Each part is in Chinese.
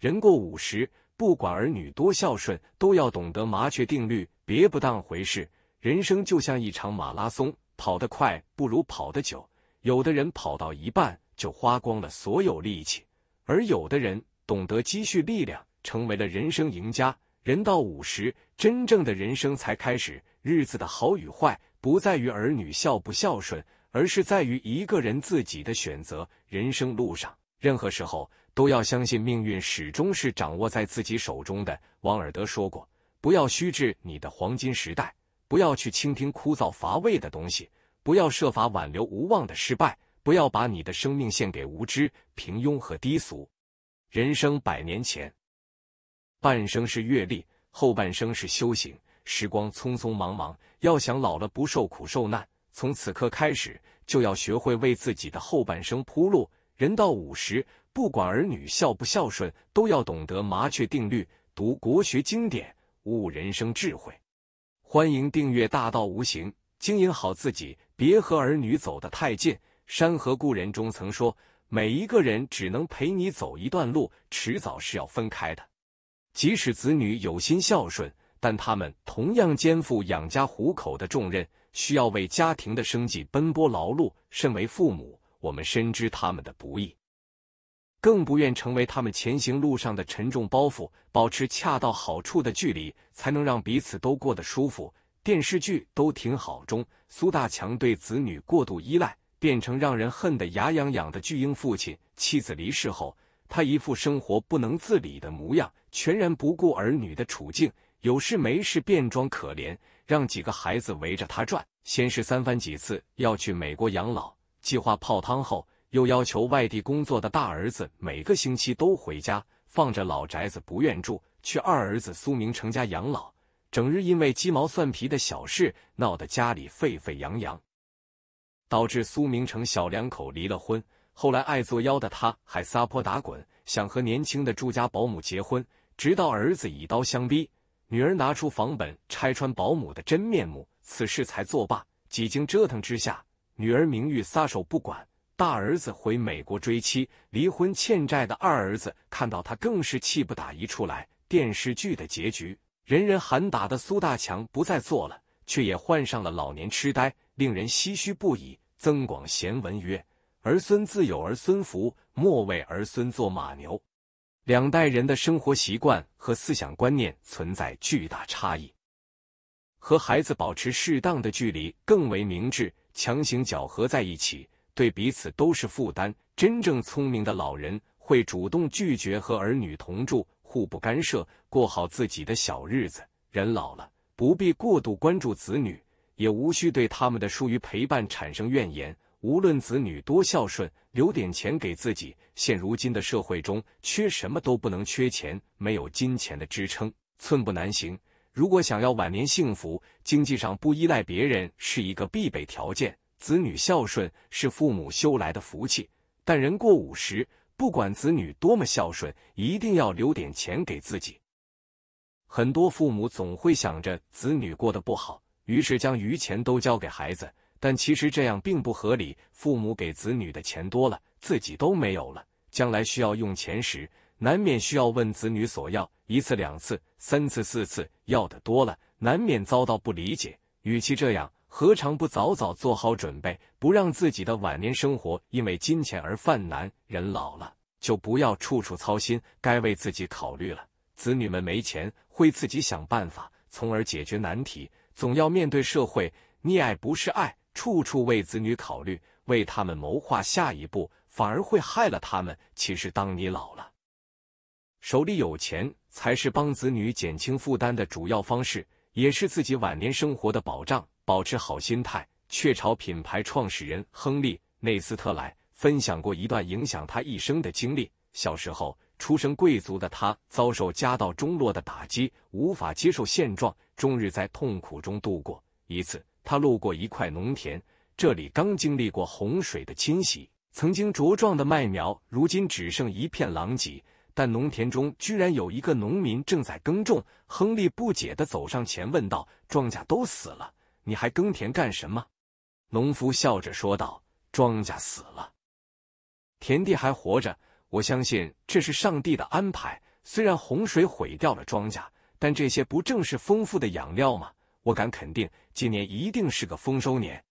人过五十，不管儿女多孝顺，都要懂得麻雀定律，别不当回事。人生就像一场马拉松，跑得快不如跑得久。有的人跑到一半就花光了所有力气，而有的人懂得积蓄力量，成为了人生赢家。人到五十，真正的人生才开始。日子的好与坏，不在于儿女孝不孝顺，而是在于一个人自己的选择。人生路上，任何时候。都要相信命运始终是掌握在自己手中的。王尔德说过：“不要虚掷你的黄金时代，不要去倾听枯燥乏味的东西，不要设法挽留无望的失败，不要把你的生命献给无知、平庸和低俗。”人生百年前，半生是阅历，后半生是修行。时光匆匆忙忙，要想老了不受苦受难，从此刻开始就要学会为自己的后半生铺路。人到五十。不管儿女孝不孝顺，都要懂得麻雀定律，读国学经典，悟人生智慧。欢迎订阅《大道无形》，经营好自己，别和儿女走得太近。山河故人中曾说，每一个人只能陪你走一段路，迟早是要分开的。即使子女有心孝顺，但他们同样肩负养家糊口的重任，需要为家庭的生计奔波劳碌。身为父母，我们深知他们的不易。更不愿成为他们前行路上的沉重包袱，保持恰到好处的距离，才能让彼此都过得舒服。电视剧《都挺好》中，苏大强对子女过度依赖，变成让人恨得牙痒痒的巨婴父亲。妻子离世后，他一副生活不能自理的模样，全然不顾儿女的处境，有事没事便装可怜，让几个孩子围着他转。先是三番几次要去美国养老，计划泡汤后。又要求外地工作的大儿子每个星期都回家，放着老宅子不愿住，去二儿子苏明成家养老。整日因为鸡毛蒜皮的小事闹得家里沸沸扬扬，导致苏明成小两口离了婚。后来爱作妖的他还撒泼打滚，想和年轻的住家保姆结婚，直到儿子以刀相逼，女儿拿出房本拆穿保姆的真面目，此事才作罢。几经折腾之下，女儿名誉撒手不管。大儿子回美国追妻，离婚欠债的二儿子看到他更是气不打一处来。电视剧的结局，人人喊打的苏大强不再做了，却也患上了老年痴呆，令人唏嘘不已。曾广贤文曰：“儿孙自有儿孙福，莫为儿孙做马牛。”两代人的生活习惯和思想观念存在巨大差异，和孩子保持适当的距离更为明智，强行搅合在一起。对彼此都是负担。真正聪明的老人会主动拒绝和儿女同住，互不干涉，过好自己的小日子。人老了，不必过度关注子女，也无需对他们的疏于陪伴产生怨言。无论子女多孝顺，留点钱给自己。现如今的社会中，缺什么都不能缺钱，没有金钱的支撑，寸步难行。如果想要晚年幸福，经济上不依赖别人是一个必备条件。子女孝顺是父母修来的福气，但人过五十，不管子女多么孝顺，一定要留点钱给自己。很多父母总会想着子女过得不好，于是将余钱都交给孩子，但其实这样并不合理。父母给子女的钱多了，自己都没有了，将来需要用钱时，难免需要问子女索要一次、两次、三次、四次，要的多了，难免遭到不理解。与其这样。何尝不早早做好准备，不让自己的晚年生活因为金钱而犯难？人老了就不要处处操心，该为自己考虑了。子女们没钱，会自己想办法，从而解决难题。总要面对社会，溺爱不是爱，处处为子女考虑，为他们谋划下一步，反而会害了他们。其实，当你老了，手里有钱，才是帮子女减轻负担的主要方式，也是自己晚年生活的保障。保持好心态。雀巢品牌创始人亨利·内斯特莱分享过一段影响他一生的经历。小时候，出身贵族的他遭受家道中落的打击，无法接受现状，终日在痛苦中度过。一次，他路过一块农田，这里刚经历过洪水的侵袭，曾经茁壮的麦苗如今只剩一片狼藉。但农田中居然有一个农民正在耕种。亨利不解地走上前问道：“庄稼都死了。”你还耕田干什么？农夫笑着说道：“庄稼死了，田地还活着。我相信这是上帝的安排。虽然洪水毁掉了庄稼，但这些不正是丰富的养料吗？我敢肯定，今年一定是个丰收年。”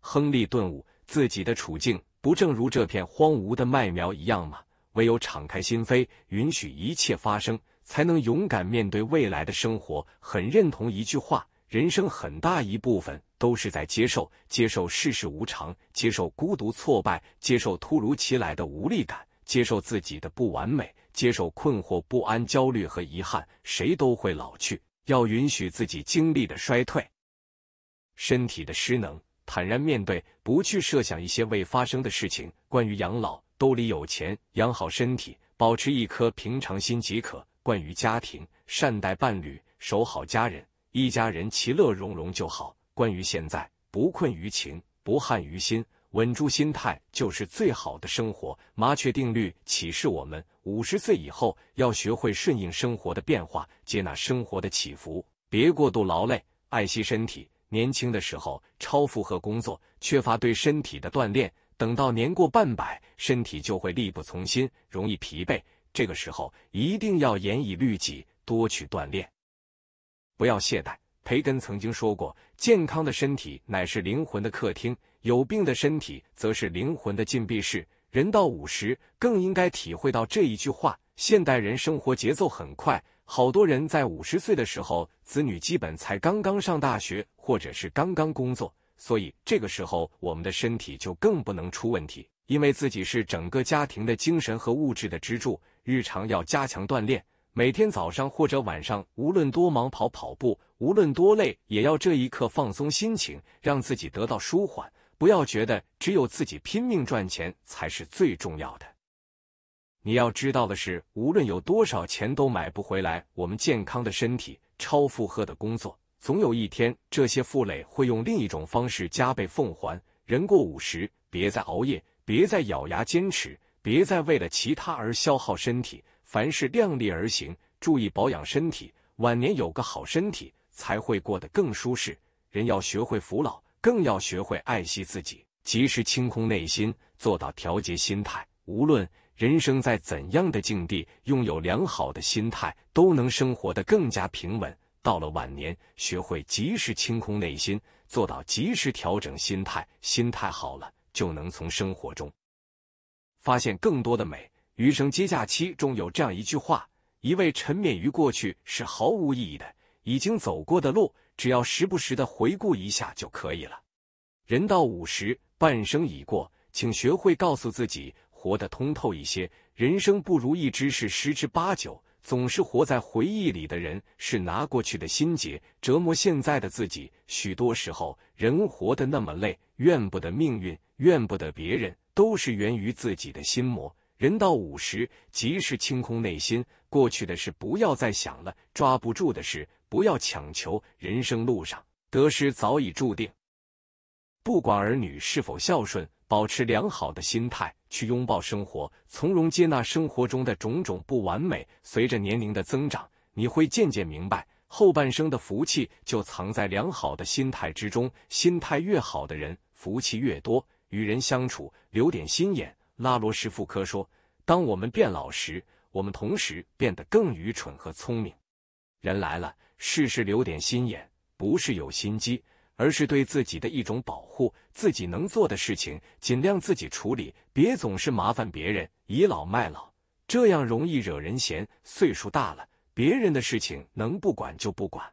亨利顿悟，自己的处境不正如这片荒芜的麦苗一样吗？唯有敞开心扉，允许一切发生，才能勇敢面对未来的生活。很认同一句话。人生很大一部分都是在接受，接受世事无常，接受孤独挫败，接受突如其来的无力感，接受自己的不完美，接受困惑、不安、焦虑和遗憾。谁都会老去，要允许自己经历的衰退、身体的失能，坦然面对，不去设想一些未发生的事情。关于养老，兜里有钱，养好身体，保持一颗平常心即可。关于家庭，善待伴侣，守好家人。一家人其乐融融就好。关于现在，不困于情，不憾于心，稳住心态就是最好的生活。麻雀定律启示我们：五十岁以后，要学会顺应生活的变化，接纳生活的起伏，别过度劳累，爱惜身体。年轻的时候超负荷工作，缺乏对身体的锻炼，等到年过半百，身体就会力不从心，容易疲惫。这个时候一定要严以律己，多去锻炼。不要懈怠。培根曾经说过：“健康的身体乃是灵魂的客厅，有病的身体则是灵魂的禁闭室。”人到五十，更应该体会到这一句话。现代人生活节奏很快，好多人在五十岁的时候，子女基本才刚刚上大学或者是刚刚工作，所以这个时候我们的身体就更不能出问题，因为自己是整个家庭的精神和物质的支柱。日常要加强锻炼。每天早上或者晚上，无论多忙跑跑步，无论多累，也要这一刻放松心情，让自己得到舒缓。不要觉得只有自己拼命赚钱才是最重要的。你要知道的是，无论有多少钱，都买不回来我们健康的身体。超负荷的工作，总有一天，这些负累会用另一种方式加倍奉还。人过五十，别再熬夜，别再咬牙坚持，别再为了其他而消耗身体。凡事量力而行，注意保养身体，晚年有个好身体，才会过得更舒适。人要学会服老，更要学会爱惜自己，及时清空内心，做到调节心态。无论人生在怎样的境地，拥有良好的心态，都能生活得更加平稳。到了晚年，学会及时清空内心，做到及时调整心态，心态好了，就能从生活中发现更多的美。余生接假期中有这样一句话：一味沉湎于过去是毫无意义的。已经走过的路，只要时不时的回顾一下就可以了。人到五十，半生已过，请学会告诉自己，活得通透一些。人生不如意之事十之八九，总是活在回忆里的人，是拿过去的心结折磨现在的自己。许多时候，人活得那么累，怨不得命运，怨不得别人，都是源于自己的心魔。人到五十，即是清空内心，过去的事不要再想了，抓不住的事不要强求。人生路上，得失早已注定。不管儿女是否孝顺，保持良好的心态，去拥抱生活，从容接纳生活中的种种不完美。随着年龄的增长，你会渐渐明白，后半生的福气就藏在良好的心态之中。心态越好的人，福气越多。与人相处，留点心眼。拉罗什副科说：“当我们变老时，我们同时变得更愚蠢和聪明。人来了，事事留点心眼，不是有心机，而是对自己的一种保护。自己能做的事情，尽量自己处理，别总是麻烦别人，倚老卖老，这样容易惹人嫌。岁数大了，别人的事情能不管就不管，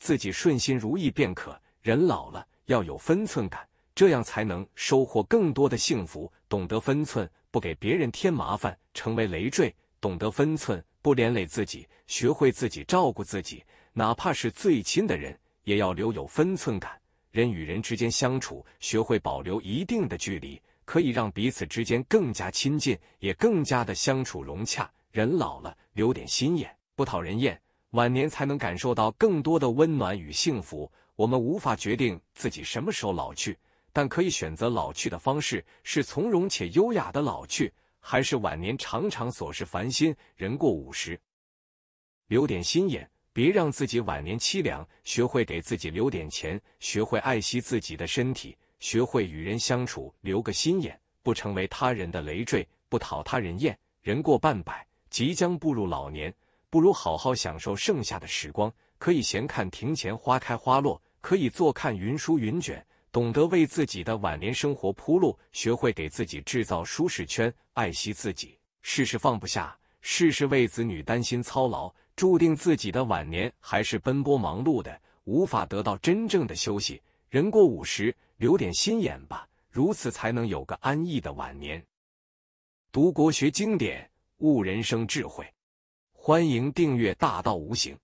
自己顺心如意便可。人老了，要有分寸感。”这样才能收获更多的幸福。懂得分寸，不给别人添麻烦，成为累赘；懂得分寸，不连累自己，学会自己照顾自己。哪怕是最亲的人，也要留有分寸感。人与人之间相处，学会保留一定的距离，可以让彼此之间更加亲近，也更加的相处融洽。人老了，留点心眼，不讨人厌，晚年才能感受到更多的温暖与幸福。我们无法决定自己什么时候老去。但可以选择老去的方式，是从容且优雅的老去，还是晚年常常琐事烦心？人过五十，留点心眼，别让自己晚年凄凉。学会给自己留点钱，学会爱惜自己的身体，学会与人相处，留个心眼，不成为他人的累赘，不讨他人厌。人过半百，即将步入老年，不如好好享受剩下的时光。可以闲看庭前花开花落，可以坐看云舒云卷。懂得为自己的晚年生活铺路，学会给自己制造舒适圈，爱惜自己，事事放不下，事事为子女担心操劳，注定自己的晚年还是奔波忙碌的，无法得到真正的休息。人过五十，留点心眼吧，如此才能有个安逸的晚年。读国学经典，悟人生智慧，欢迎订阅《大道无形》。